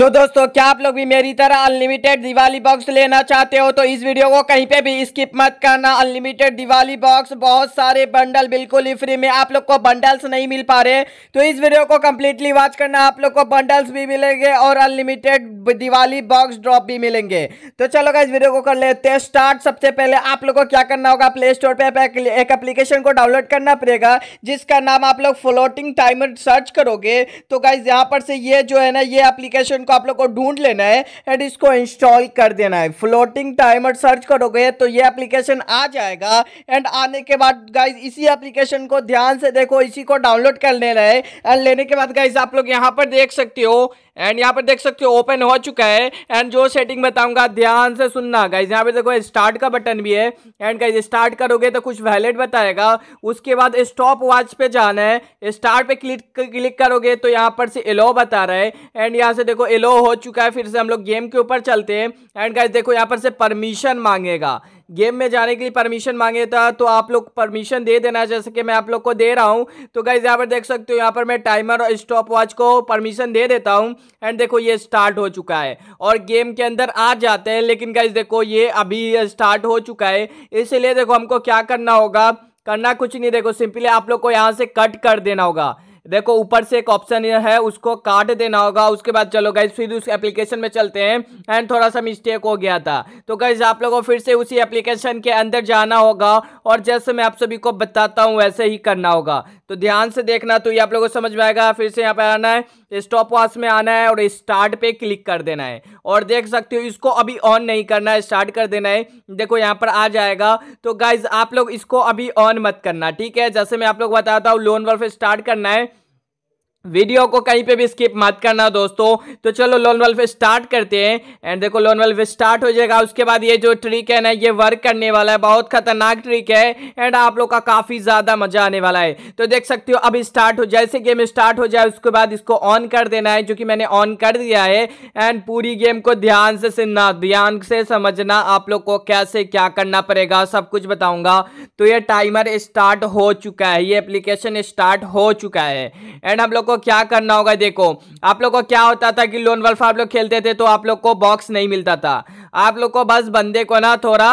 सो so, दोस्तों क्या आप लोग भी मेरी तरह अनलिमिटेड दिवाली बॉक्स लेना चाहते हो तो इस वीडियो को कहीं पे भी स्किप मत करना अनलिमिटेड दिवाली बॉक्स बहुत सारे बंडल बिल्कुल ही फ्री में आप लोग को बंडल्स नहीं मिल पा रहे तो इस वीडियो को कम्प्लीटली वॉच करना आप लोग को बंडल्स भी मिलेंगे और अनलिमिटेड दिवाली बॉक्स ड्रॉप भी मिलेंगे तो चलो इस वीडियो को कर लेते हैं स्टार्ट सबसे पहले आप लोग को क्या करना होगा प्ले स्टोर पर एक अप्लीकेशन को डाउनलोड करना पड़ेगा जिसका नाम आप लोग फ्लोटिंग टाइमर सर्च करोगे तो गाइज यहाँ पर से ये जो है ना ये अप्लीकेशन को आप लोग को ढूंढ लेना है एंड इसको इंस्टॉल कर देना है फ्लोटिंग टाइमर सर्च करोगे तो ये एप्लीकेशन आ जाएगा एंड आने के बाद गाइज इसी एप्लीकेशन को ध्यान से देखो इसी को डाउनलोड कर लेना है एंड लेने के बाद गाइज आप लोग यहाँ पर देख सकते हो एंड यहाँ पर देख सकते हो ओपन हो चुका है एंड जो सेटिंग बताऊंगा ध्यान से सुनना गाइज यहाँ पे देखो स्टार्ट का बटन भी है एंड गाइज स्टार्ट करोगे तो कुछ वैलेट बताएगा उसके बाद स्टॉप वॉच पे जाना है स्टार्ट पे क्लिक क्लिक करोगे तो यहाँ पर से एलो बता रहा है एंड यहाँ से देखो एलो हो चुका है फिर से हम लोग गेम के ऊपर चलते हैं एंड गाइज देखो यहाँ पर से परमिशन मांगेगा गेम में जाने के लिए परमिशन मांगे था तो आप लोग परमिशन दे देना जैसे कि मैं आप लोग को दे रहा हूँ तो गाइज यहाँ पर देख सकते हो यहाँ पर मैं टाइमर और स्टॉप वॉच को परमिशन दे देता हूँ एंड देखो ये स्टार्ट हो चुका है और गेम के अंदर आ जाते हैं लेकिन गाइज देखो ये अभी स्टार्ट हो चुका है इसलिए देखो हमको क्या करना होगा करना कुछ नहीं देखो सिंपली आप लोग को यहाँ से कट कर देना होगा देखो ऊपर से एक ऑप्शन है उसको काट देना होगा उसके बाद चलो गाइज फिर उस एप्लीकेशन में चलते हैं एंड थोड़ा सा मिस्टेक हो गया था तो गाइज आप लोगों को फिर से उसी एप्लीकेशन के अंदर जाना होगा और जैसे मैं आप सभी को बताता हूँ वैसे ही करना होगा तो ध्यान से देखना तो ये आप लोगों को समझ में आएगा फिर से यहाँ पर आना है स्टॉप वॉच में आना है और स्टार्ट पे क्लिक कर देना है और देख सकते हो इसको अभी ऑन नहीं करना है स्टार्ट कर देना है देखो यहाँ पर आ जाएगा तो गाइज आप लोग इसको अभी ऑन मत करना ठीक है जैसे मैं आप लोग बताता हूँ लोन वर्फ स्टार्ट करना है वीडियो को कहीं पे भी स्किप मत करना दोस्तों तो चलो लोन वेल्फ स्टार्ट करते हैं एंड देखो लोन वेल्फ स्टार्ट हो जाएगा उसके बाद ये जो ट्रिक है ना ये वर्क करने वाला है बहुत खतरनाक ट्रिक है एंड आप लोग का काफ़ी ज़्यादा मजा आने वाला है तो देख सकते हो अब स्टार्ट हो जैसे गेम स्टार्ट हो जाए उसके बाद इसको ऑन कर देना है जो कि मैंने ऑन कर दिया है एंड पूरी गेम को ध्यान से सुनना ध्यान से समझना आप लोग को कैसे क्या करना पड़ेगा सब कुछ बताऊँगा तो ये टाइमर स्टार्ट हो चुका है ये एप्लीकेशन स्टार्ट हो चुका है एंड हम लोग को क्या करना होगा देखो आप लोग को क्या होता था कि लोन वल्फ आप लोग खेलते थे तो आप लोग को बॉक्स नहीं मिलता था आप लोग को बस बंदे को ना थोड़ा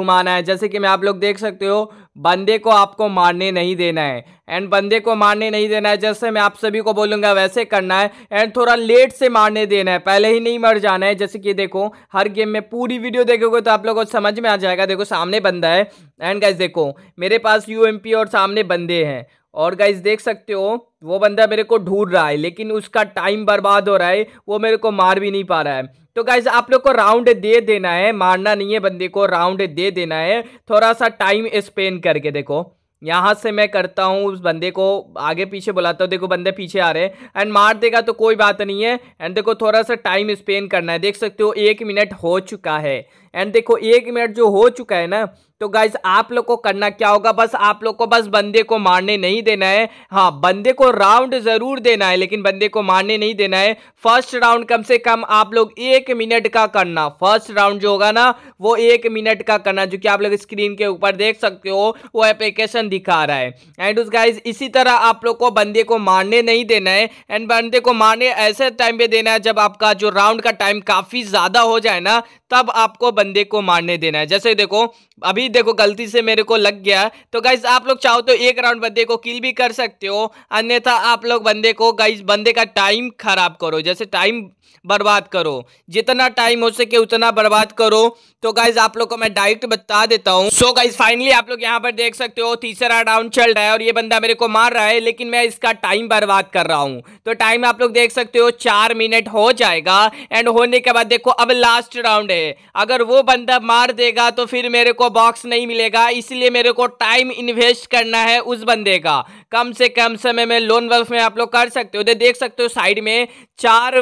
घुमाना है जैसे कि मैं आप लोग देख सकते हो बंदे को आपको मारने नहीं देना है एंड बंदे को मारने नहीं देना है जैसे मैं आप सभी को बोलूंगा वैसे करना है एंड थोड़ा लेट से मारने देना है पहले ही नहीं मर जाना है जैसे कि देखो हर गेम में पूरी वीडियो देखोगे तो आप लोगों को समझ में आ जाएगा देखो सामने बंदा है एंड गैस देखो मेरे पास यू और सामने बंदे हैं और गाइज देख सकते हो वो बंदा मेरे को ढूंढ रहा है लेकिन उसका टाइम बर्बाद हो रहा है वो मेरे को मार भी नहीं पा रहा है तो गाइज आप लोग को राउंड दे देना है मारना नहीं है बंदे को राउंड दे देना है थोड़ा सा टाइम स्पेंड करके देखो यहाँ से मैं करता हूँ उस बंदे को आगे पीछे बुलाता हूँ देखो बंदे पीछे आ रहे हैं एंड मार देगा तो कोई बात नहीं है एंड देखो थोड़ा सा टाइम स्पेंड करना है देख सकते हो एक मिनट हो चुका है एंड देखो एक मिनट जो हो चुका है ना तो गाइज आप लोग को करना क्या होगा बस आप लोग को बस बंदे को मारने नहीं देना है हाँ बंदे को राउंड जरूर देना है लेकिन बंदे को मारने नहीं देना है फर्स्ट राउंड कम से कम आप लोग एक मिनट का करना फर्स्ट राउंड जो होगा ना वो एक मिनट का करना जो कि आप लोग स्क्रीन के ऊपर देख सकते हो वो एप्लीकेशन दिखा रहा है एंड उस गाइज इसी तरह आप लोग को बंदे को मारने नहीं देना है एंड बंदे को मारने ऐसे टाइम पे देना है जब आपका जो राउंड का टाइम काफ़ी ज़्यादा हो जाए ना तब आपको बंदे को मारने देना है जैसे देखो अभी अभी देखो गलती से मेरे को लग गया तो गाइज आप लोग चाहो तो एक राउंड बंदे को किल भी कर सकते हो अन्यथा आप लोग बंदे को गाइज बंदे का टाइम खराब करो जैसे टाइम बर्बाद करो जितना टाइम हो सके उतना बर्बाद करो तो गाइज आप लोग को मैं डायरेक्ट बता देता हूँ सो गाइज फाइनली आप लोग यहाँ पर देख सकते हो तीसरा राउंड चल रहा है और ये बंदा मेरे को मार रहा है लेकिन मैं इसका टाइम बर्बाद कर रहा हूँ तो टाइम आप लोग देख सकते हो चार मिनट हो जाएगा एंड होने के बाद देखो अब लास्ट राउंड है अगर वो बंदा मार देगा तो फिर मेरे को बॉक्स बॉक्स नहीं मिलेगा इसलिए मेरे को टाइम इन्वेस्ट करना है उस बंदे का कम से कम समय में लोन वर्फ में आप लोग कर सकते हो देख सकते हो साइड में चार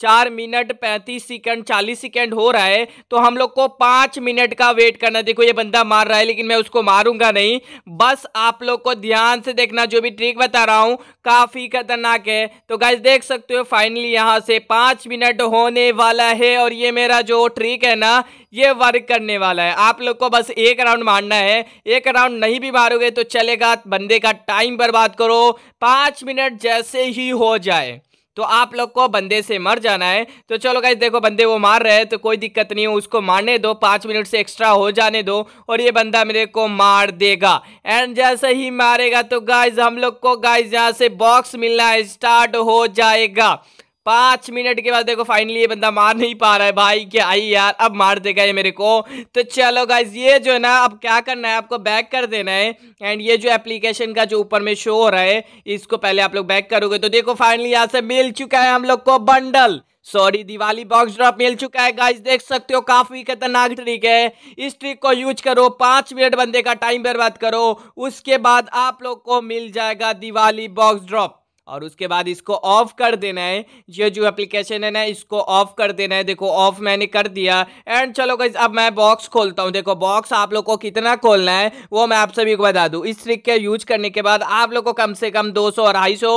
चार मिनट पैंतीस सेकंड चालीस सेकंड हो रहा है तो हम लोग को पाँच मिनट का वेट करना देखो ये बंदा मार रहा है लेकिन मैं उसको मारूंगा नहीं बस आप लोग को ध्यान से देखना जो भी ट्रिक बता रहा हूँ काफ़ी खतरनाक है तो गाइज देख सकते हो फाइनली यहाँ से पाँच मिनट होने वाला है और ये मेरा जो ट्रिक है ना ये वर्क करने वाला है आप लोग को बस एक राउंड मारना है एक राउंड नहीं भी मारोगे तो चलेगा बंदे का टाइम बर्बाद करो पाँच मिनट जैसे ही हो जाए तो आप लोग को बंदे से मर जाना है तो चलो गाइज देखो बंदे वो मार रहे हैं तो कोई दिक्कत नहीं है उसको मारने दो पाँच मिनट से एक्स्ट्रा हो जाने दो और ये बंदा मेरे को मार देगा एंड जैसे ही मारेगा तो गाइज हम लोग को गाइज यहाँ से बॉक्स मिलना स्टार्ट हो जाएगा पांच मिनट के बाद देखो फाइनली ये बंदा मार नहीं पा रहा है भाई क्या आई यार अब मार देगा ये मेरे को तो चलो गाइज ये जो है ना अब क्या करना है आपको बैक कर देना है एंड ये जो एप्लीकेशन का जो ऊपर में शो हो रहा है इसको पहले आप लोग बैक करोगे तो देखो फाइनली यहाँ से मिल चुका है हम लोग को bundle sorry Diwali box drop मिल चुका है गाइस देख सकते हो काफी खतरनाक ट्रिक है इस ट्रिक को यूज करो पांच मिनट बंदे का टाइम बर्बाद करो उसके बाद आप लोग को मिल जाएगा दिवाली बॉक्स ड्रॉप और उसके बाद इसको ऑफ कर देना है ये जो एप्लीकेशन है ना इसको ऑफ कर देना है देखो ऑफ मैंने कर दिया एंड चलो गाइज अब मैं बॉक्स खोलता हूँ देखो बॉक्स आप लोग को कितना खोलना है वो मैं आप सभी को बता दूँ इस ट्रिक के यूज करने के बाद आप लोग को कम से कम दो सौ अढ़ाई सौ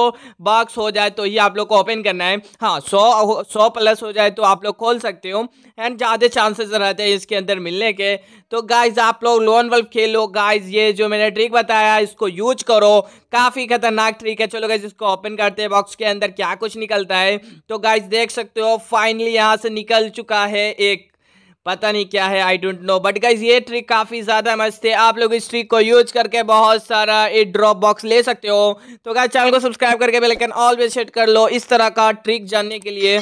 बॉक्स हो जाए तो ही आप लोग को ओपन करना है हाँ सौ सौ प्लस हो जाए तो आप लोग खोल सकते हो एंड ज़्यादा चांसेस रहते हैं इसके अंदर मिलने के तो गाइज आप लोग लोन वल्फ खेलो गाइज ये जो मैंने ट्रिक बताया इसको यूज करो काफ़ी खतरनाक ट्रिक है चलो गाइज इसको ओपन करते हैं बॉक्स के अंदर क्या कुछ निकलता है तो गाइज देख सकते हो फाइनली यहाँ से निकल चुका है एक पता नहीं क्या है I don't know but guys ये ट्रिक काफ़ी ज़्यादा मस्त है आप लोग इस ट्रिक को यूज करके बहुत सारा ए ड्रॉप बॉक्स ले सकते हो तो गाइज चैनल को सब्सक्राइब करके बेलाइकन ऑलवेज सेट कर लो इस तरह का ट्रिक जानने के लिए